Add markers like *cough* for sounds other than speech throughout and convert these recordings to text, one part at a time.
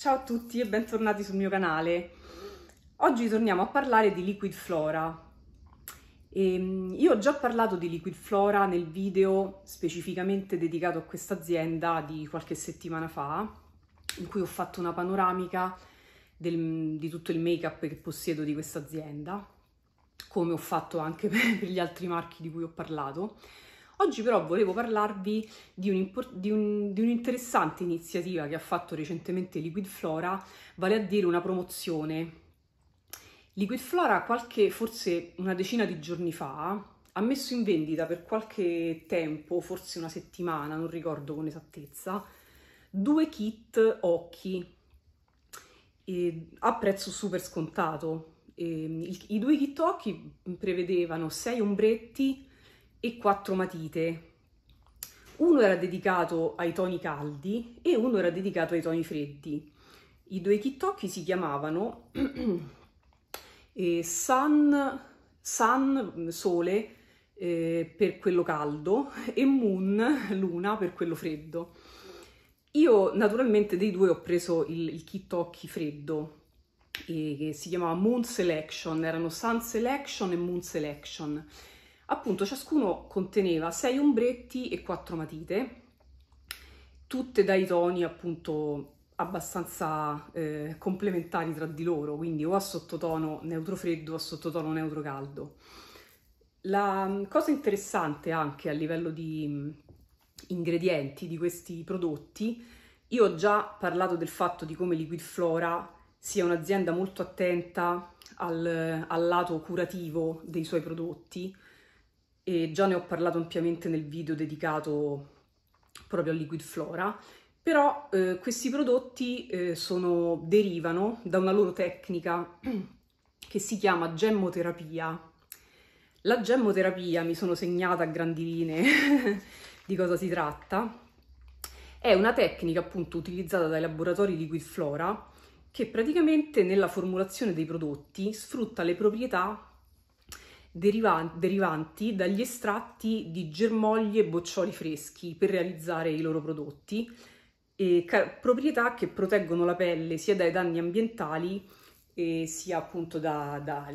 Ciao a tutti e bentornati sul mio canale. Oggi torniamo a parlare di Liquid Flora. Ehm, io ho già parlato di Liquid Flora nel video specificamente dedicato a questa azienda di qualche settimana fa, in cui ho fatto una panoramica del, di tutto il make-up che possiedo di questa azienda, come ho fatto anche *laughs* per gli altri marchi di cui ho parlato. Oggi però volevo parlarvi di, un, di, un, di un'interessante iniziativa che ha fatto recentemente Liquid Flora, vale a dire una promozione. Liquid Flora qualche, forse una decina di giorni fa, ha messo in vendita per qualche tempo, forse una settimana, non ricordo con esattezza, due kit occhi eh, a prezzo super scontato. Eh, il, I due kit occhi prevedevano sei ombretti e quattro matite. Uno era dedicato ai toni caldi e uno era dedicato ai toni freddi. I due kittocchi si chiamavano Sun, *clears throat* eh, Sun, mm, Sole, eh, per quello caldo *laughs* e Moon, *laughs* Luna, per quello freddo. Io naturalmente dei due ho preso il, il kit occhi freddo e, eh, che si chiamava Moon Selection, erano Sun Selection e Moon Selection appunto ciascuno conteneva sei ombretti e quattro matite, tutte dai toni appunto abbastanza eh, complementari tra di loro, quindi o a sottotono neutro freddo o a sottotono neutro caldo. La mm, cosa interessante anche a livello di mm, ingredienti di questi prodotti, io ho già parlato del fatto di come Liquid Flora sia un'azienda molto attenta al, al lato curativo dei suoi prodotti, e già ne ho parlato ampiamente nel video dedicato proprio a Liquid Flora, però eh, questi prodotti eh, sono, derivano da una loro tecnica *clears throat* che si chiama gemmoterapia. La gemmoterapia, mi sono segnata a grandi linee *laughs* di cosa si tratta, è una tecnica appunto utilizzata dai laboratori Liquid Flora che praticamente nella formulazione dei prodotti sfrutta le proprietà deriva- derivanti dagli estratti di germogli e boccioli freschi per realizzare i loro prodotti, car- proprietà che proteggono la pelle sia dai danni ambientali e eh, sia appunto dagli da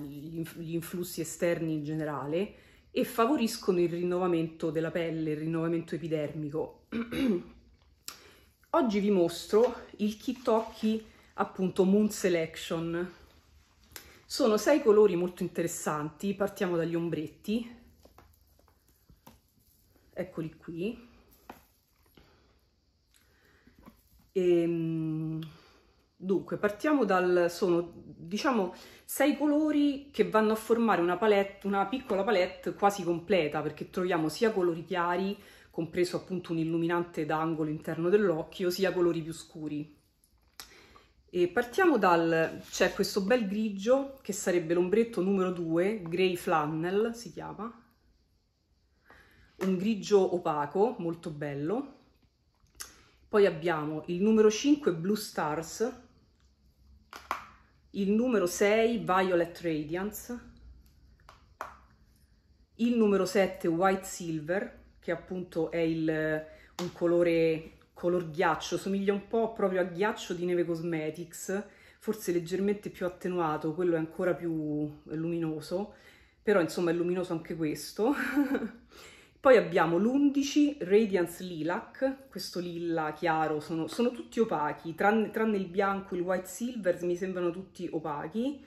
influssi esterni in generale e favoriscono il rinnovamento della pelle, il rinnovamento epidermico. *clears throat* Oggi vi mostro il kit occhi appunto Moon Selection sono sei colori molto interessanti, partiamo dagli ombretti, eccoli qui. E, ehm, dunque, partiamo dal... sono diciamo sei colori che vanno a formare una, palette, una piccola palette quasi completa perché troviamo sia colori chiari, compreso appunto un illuminante d'angolo interno dell'occhio, sia colori più scuri. E partiamo dal... c'è questo bel grigio che sarebbe l'ombretto numero 2, Grey Flannel si chiama, un grigio opaco molto bello. Poi abbiamo il numero 5 Blue Stars, il numero 6 Violet Radiance, il numero 7 White Silver, che appunto è il, un colore color ghiaccio, somiglia un po' proprio a ghiaccio di Neve Cosmetics, forse leggermente più attenuato, quello è ancora più luminoso, però insomma è luminoso anche questo. *laughs* Poi abbiamo l'11 Radiance Lilac, questo lilla chiaro, sono, sono tutti opachi, tranne, tranne, il bianco e il white silver mi sembrano tutti opachi.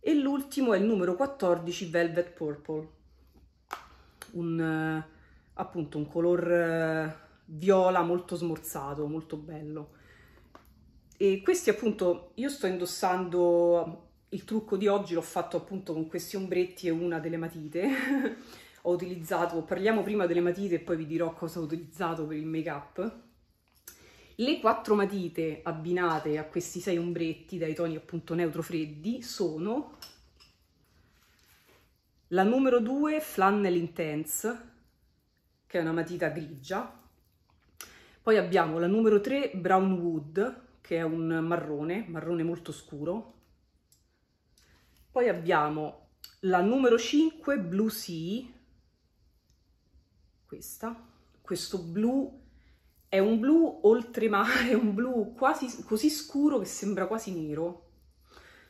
E l'ultimo è il numero 14 Velvet Purple, un, eh, appunto un color eh, viola molto smorzato, molto bello. E questi appunto, io sto indossando um, il trucco di oggi, l'ho fatto appunto con questi ombretti e una delle matite. *laughs* ho utilizzato, parliamo prima delle matite e poi vi dirò cosa ho utilizzato per il make up. Le quattro matite abbinate a questi sei ombretti dai toni appunto neutro freddi sono la numero 2 Flannel Intense, che è una matita grigia, poi abbiamo la numero 3 Brown Wood, che è un marrone, marrone molto scuro. Poi abbiamo la numero 5 Blue Sea, questa. Questo blu è un blu oltremare, *laughs* un blu quasi così scuro che sembra quasi nero.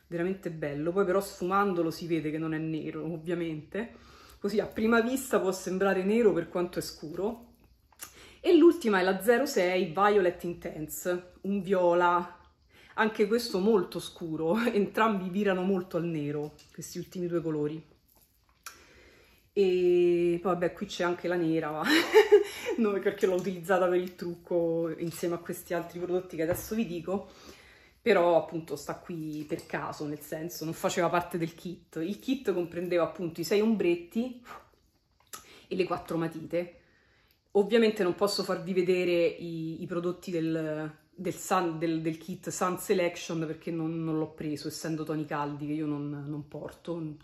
Veramente bello, poi però sfumandolo si vede che non è nero, ovviamente. Così a prima vista può sembrare nero per quanto è scuro, e l'ultima è la 06 Violet Intense, un viola, anche questo molto scuro, *laughs* entrambi virano molto al nero, questi ultimi due colori. E poi vabbè qui c'è anche la nera, ma *laughs* no, perché l'ho utilizzata per il trucco insieme a questi altri prodotti che adesso vi dico però appunto sta qui per caso, nel senso non faceva parte del kit. Il kit comprendeva appunto i sei ombretti e le quattro matite Ovviamente non posso farvi vedere i, i prodotti del, del, sun, del, del, kit Sun Selection perché non, non l'ho preso, essendo toni caldi che io non, non porto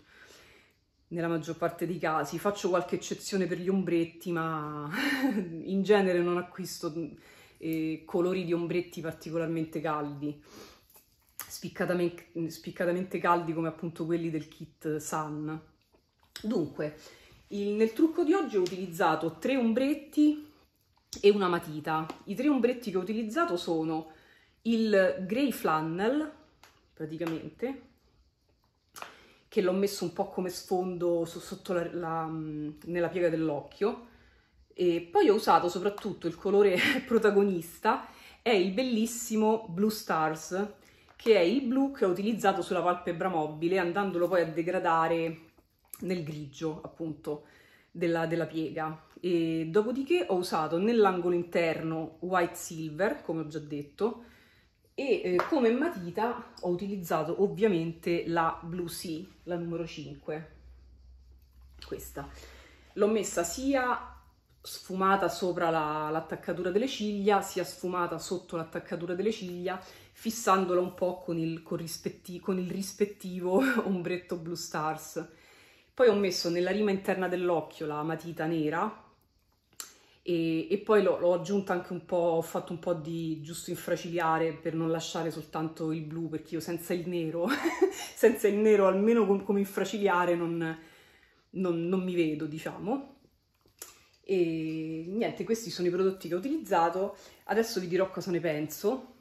nella maggior parte dei casi. Faccio qualche eccezione per gli ombretti, ma *laughs* in genere non acquisto eh, colori di ombretti particolarmente caldi, spiccatamente, spiccatamente caldi come appunto quelli del kit Sun. Dunque, il, nel trucco di oggi ho utilizzato tre ombretti e una matita. I tre ombretti che ho utilizzato sono il grey flannel, praticamente, che l'ho messo un po' come sfondo sotto la, la, nella piega dell'occhio. E poi ho usato soprattutto il colore *laughs* protagonista, è il bellissimo Blue Stars, che è il blu che ho utilizzato sulla palpebra mobile, andandolo poi a degradare nel grigio appunto della, della piega. E dopodiché ho usato nell'angolo interno white silver, come ho già detto, e eh, come matita ho utilizzato ovviamente la Blue Sea, la numero 5, questa. L'ho messa sia sfumata sopra l'attaccatura la, delle ciglia, sia sfumata sotto l'attaccatura delle ciglia, fissandola un po' con il, con, con il rispettivo *laughs* ombretto Blue Stars. Poi ho messo nella rima interna dell'occhio la matita nera e, e poi l'ho aggiunta anche un po', ho fatto un po' di giusto infraciliare per non lasciare soltanto il blu, perché io senza il nero, *laughs* senza il nero almeno com, come infraciliare non, non, non mi vedo, diciamo e niente, questi sono i prodotti che ho utilizzato, adesso vi dirò cosa ne penso.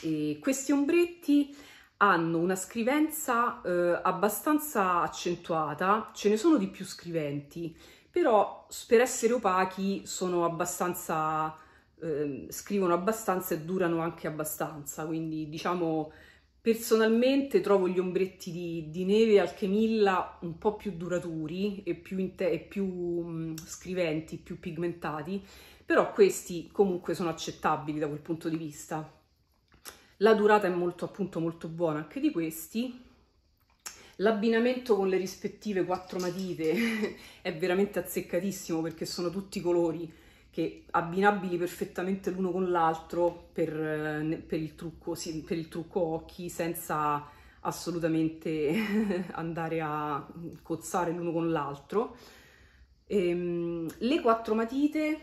E questi ombretti hanno una scrivenza eh, abbastanza accentuata, ce ne sono di più scriventi, però per essere opachi sono abbastanza, eh, scrivono abbastanza e durano anche abbastanza, quindi diciamo personalmente trovo gli ombretti di, di neve alchemilla un po' più duraturi e più, e più mh, mm, scriventi, più pigmentati, però questi comunque sono accettabili da quel punto di vista la durata è molto appunto molto buona anche di questi L'abbinamento con le rispettive quattro matite *laughs* è veramente azzeccatissimo perché sono tutti colori che abbinabili perfettamente l'uno con l'altro per, eh, per, sì, per il trucco occhi senza assolutamente *laughs* andare a cozzare l'uno con l'altro. Ehm, le quattro matite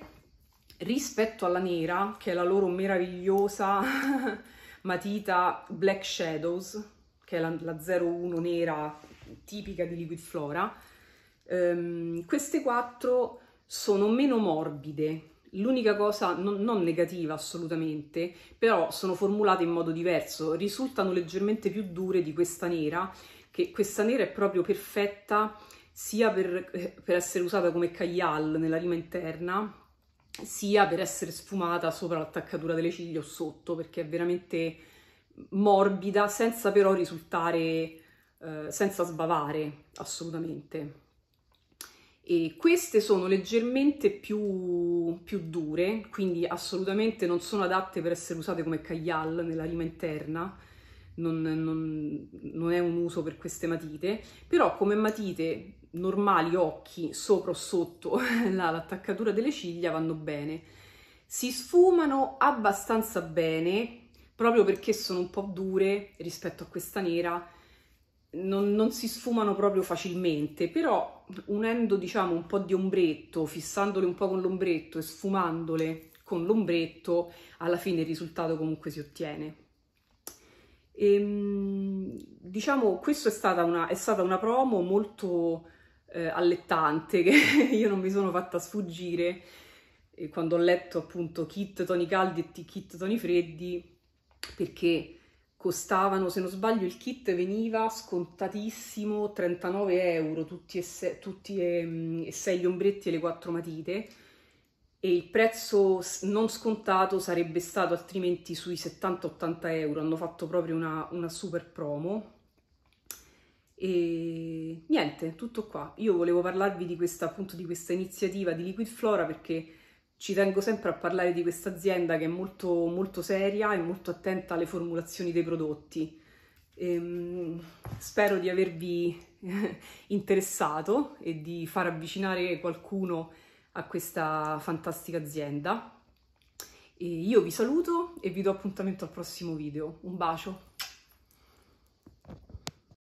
rispetto alla nera, che è la loro meravigliosa *laughs* matita Black Shadows, che è la, la 01 nera tipica di Liquid Flora. Um, queste quattro sono meno morbide, L'unica cosa non, non, negativa assolutamente, però sono formulate in modo diverso, risultano leggermente più dure di questa nera, che questa nera è proprio perfetta sia per, eh, per essere usata come caglial nella rima interna, sia per essere sfumata sopra l'attaccatura delle ciglia o sotto, perché è veramente morbida, senza però risultare, eh, senza sbavare assolutamente. E queste sono leggermente più, più, dure, quindi assolutamente non sono adatte per essere usate come caglial nella lima interna, non, non, non è un uso per queste matite, però come matite normali occhi sopra o sotto *laughs* l'attaccatura delle ciglia vanno bene. Si sfumano abbastanza bene proprio perché sono un po' dure rispetto a questa nera. Non, non si sfumano proprio facilmente, però unendo diciamo un po' di ombretto, fissandole un po' con l'ombretto e sfumandole con l'ombretto, alla fine il risultato comunque si ottiene. E, ehm, diciamo, questa è stata una, è stata una promo molto eh, allettante *laughs* che io non mi sono fatta sfuggire e quando ho letto appunto kit toni caldi e kit toni freddi perché costavano, se non sbaglio, il kit veniva scontatissimo 39 euro, tutti e, se, tutti e, mm, e sei gli ombretti e le quattro matite e il prezzo non scontato sarebbe stato altrimenti sui 70-80 euro, hanno fatto proprio una, una super promo e niente, tutto qua. Io volevo parlarvi di questa, appunto, di questa iniziativa di Liquid Flora perché ci tengo sempre a parlare di questa azienda che è molto, molto seria e molto attenta alle formulazioni dei prodotti. Ehm, spero di avervi *laughs* interessato e di far avvicinare qualcuno a questa fantastica azienda. E io vi saluto e vi do appuntamento al prossimo video. Un bacio!